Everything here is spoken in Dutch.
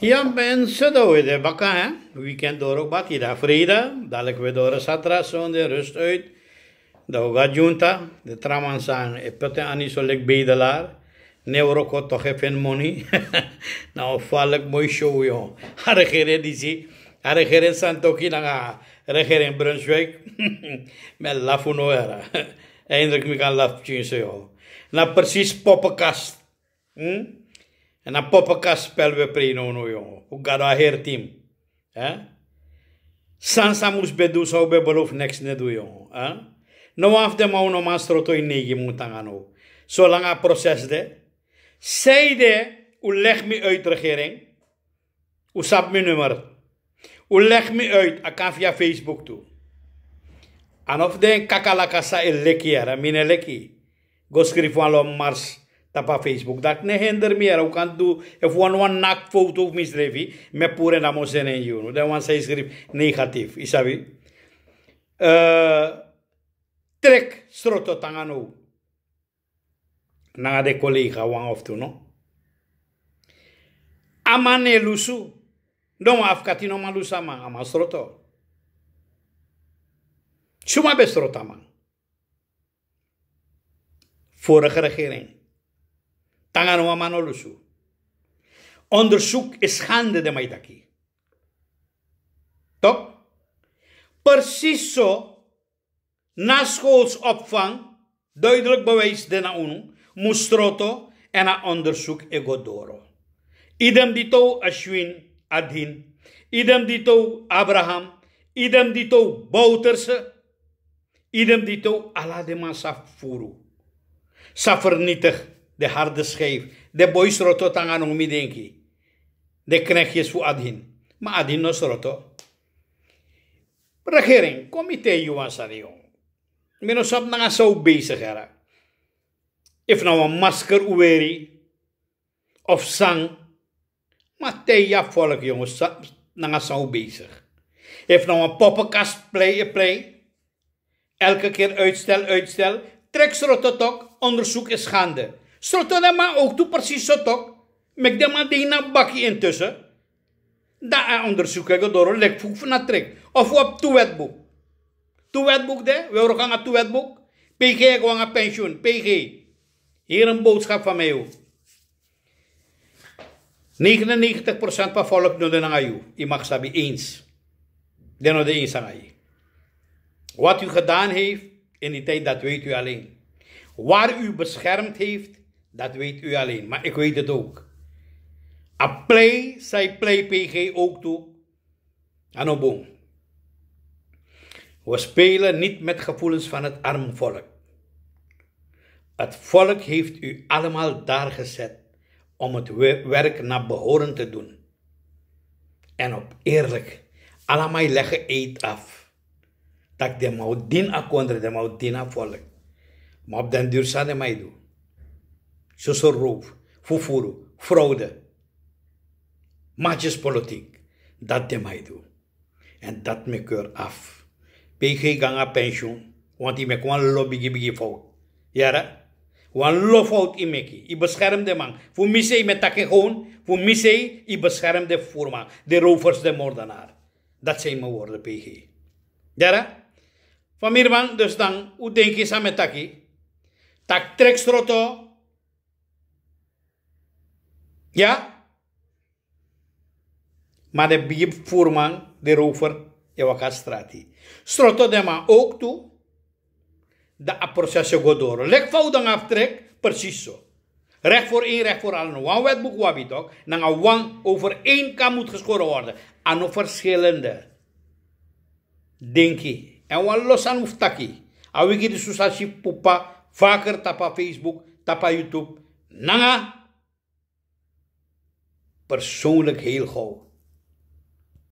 Ja, mensen, dat we de bakken, hè. Weekend door ook bakkie, daar vrijdag. Dadelijk weer door de satra, de rust uit. Dat we gaan junta. De traman zijn, ik het aan zo e lekker bedelaar. Neuroko toch even money. nou, ik mooi show, joh. Haar gereden die zie. Haar gereden zijn toch hier, dan ga regering Brunswijk. Met nou, era. Eindelijk me kan laf joh. Nou, precies poppenkast. Hm? En dan poppenkast spel we preno no nou, jongen. Hoe gaat dat heer team? Eh? Sansa moest bedoel zou be beloof niks ne doen jongen. Eh? Nou af de mouw no maastro to in negi moet aan no. Zolang het proces de. de u leg me uit regering. U sap mijn nummer. U leg me uit, ik kan via Facebook toe. En of de kakalakasa in e lekki, Mijn e lekki. Go schrijf van mars. tapa Facebook. Dar ne hender mi era ucandu e fuan un nac foto mi strevi me pure na mo se ne iunu. De un sa iscrip negativ. Isabi. Uh, e, trek stroto tanganu. Nanga de colega wan oftu no. Amane lusu. Don afkati no man lusa ama stroto. Cuma be stroto man. Vorige regering. wa manolusu. Onderzoek is gaande de maitaki. Toch? Precies zo, na schoolsopvang, duidelijk bewijs de na unu, mustroto en na onderzoek egodoro. Idem dito Ashwin Adhin, idem dito Abraham, idem dito Bouterse, idem dito Allah de Massa Furu. Sa vernietig de harde schijf. De boys roto tangan om denki. De knechtjes voor Adhin. Maar Adhin nos roto. Regering, comité Juan Sarion. Minosap op nga zo bezig era. If nou een masker uweri. Of sang. Maar teja volk jongens. nga zo bezig. If nou een poppenkast play, play. Elke keer uitstel, uitstel. Trek ze rototok. Onderzoek is gaande. Sultana maar ook toe precies zo toch. Met de man die naar bakje intussen. Daar onderzoeken door een van een trek. Of op toewetboek. Toewetboek de, we gaan naar toewetboek. PG gewoon naar pensioen. PG. Hier een boodschap van mij 99% van volk no din jou. mag mag sabi eens. Din no eens. aan Wat u gedaan heeft in die tijd, dat weet u alleen. Waar u beschermd heeft, dat weet u alleen, maar ik weet het ook. A play, zei play PG ook toe. Anobong. We spelen niet met gevoelens van het arm volk. Het volk heeft u allemaal daar gezet om het werk naar behoren te doen. En op eerlijk, allemaal leggen eet af. Dat de maudin akondre, de maudina volk. Maar op den duur zal mij doen zoals roof, fufuru, fraude, maatjespolitiek. Dat dem hij doet. En dat me keur af. PG ganga pensioen, want die me kwam lobby fout. Ja, hè? Want fout in meki. I beschermde man. Voor misei met takken gewoon. Voor misei, i beschermde voorman. De rovers, de moordenaar. Dat zijn mijn woorden, PG. Ja, hè? Van Mirman, dus dan, hoe denk je samen taki? Tak trek stroto, ja? Maar de bieb voorman, de rover, je straat. Stroto de man ook toe. De processie door. Lek dan aftrek, precies zo. Recht voor één, recht voor allen. Wan wetboek wabitok. Dan een wan over één kan moet geschoren worden. Aan verschillende. Denk je. En wat los aan hoeftaki. je de susashi pupa. Vaker tapa Facebook, tapa YouTube. Nanga persoonlijk heel gauw.